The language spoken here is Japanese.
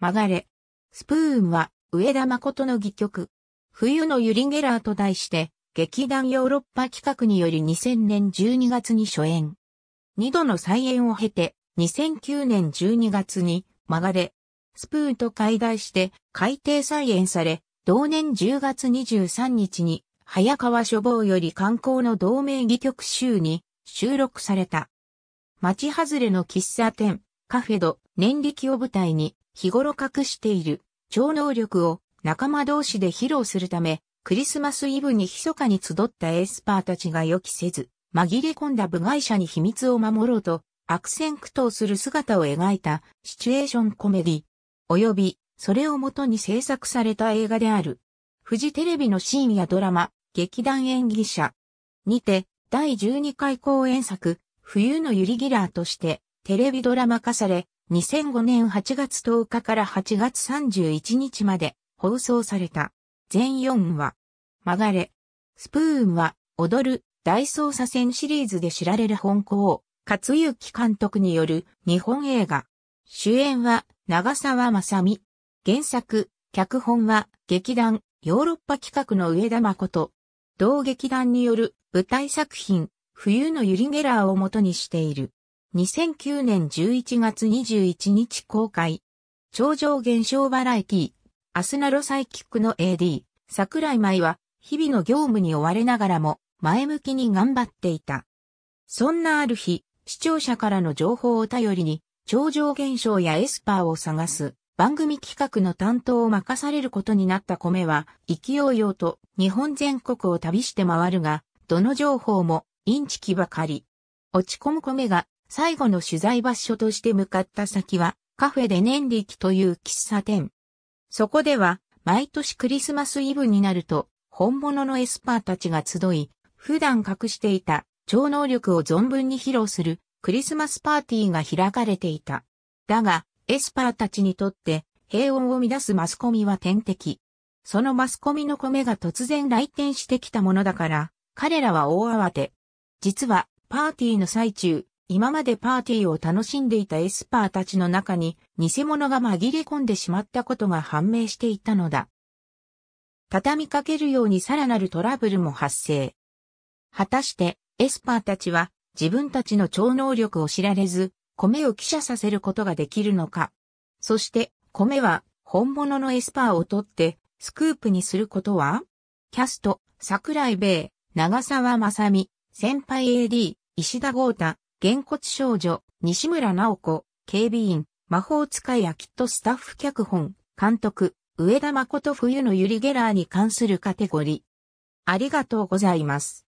曲がれ。スプーンは、上田誠の戯曲。冬のユリゲラーと題して、劇団ヨーロッパ企画により2000年12月に初演。2度の再演を経て、2009年12月に、曲がれ。スプーンと解題して改訂再演され、同年10月23日に、早川書房より観光の同名戯曲集に収録された。町外れの喫茶店、カフェド、年力を舞台に、日頃隠している超能力を仲間同士で披露するため、クリスマスイブに密かに集ったエスパーたちが予期せず、紛れ込んだ部外者に秘密を守ろうと、悪戦苦闘する姿を描いたシチュエーションコメディ、及び、それをもとに制作された映画である。フジテレビの深夜ドラマ、劇団演技者にて、第12回公演作、冬のユリギラーとして、テレビドラマ化され、2005年8月10日から8月31日まで放送された。全4話。曲がれ。スプーンは、踊る、大捜査線シリーズで知られる本校、勝幸監督による日本映画。主演は、長沢さみ。原作、脚本は、劇団、ヨーロッパ企画の上田誠。同劇団による舞台作品、冬のユリゲラーを元にしている。2009年11月21日公開。超常現象バラエティ、アスナロサイキックの AD、桜井舞は、日々の業務に追われながらも、前向きに頑張っていた。そんなある日、視聴者からの情報を頼りに、超常現象やエスパーを探す、番組企画の担当を任されることになった米は、勢いよと日本全国を旅して回るが、どの情報も、インチキばかり。落ち込む米が最後の取材場所として向かった先は、カフェで年力という喫茶店。そこでは、毎年クリスマスイブになると、本物のエスパーたちが集い、普段隠していた超能力を存分に披露するクリスマスパーティーが開かれていた。だが、エスパーたちにとって平穏を乱すマスコミは天敵。そのマスコミの米が突然来店してきたものだから、彼らは大慌て。実は、パーティーの最中、今までパーティーを楽しんでいたエスパーたちの中に偽物が紛れ込んでしまったことが判明していたのだ。畳みかけるようにさらなるトラブルも発生。果たしてエスパーたちは自分たちの超能力を知られず、米を記者させることができるのか。そして米は本物のエスパーを取ってスクープにすることはキャスト、桜井米、長沢さみ、先輩 AD、石田豪太、原骨少女、西村直子、警備員、魔法使いやきっとスタッフ脚本、監督、上田誠冬のユリゲラーに関するカテゴリー。ありがとうございます。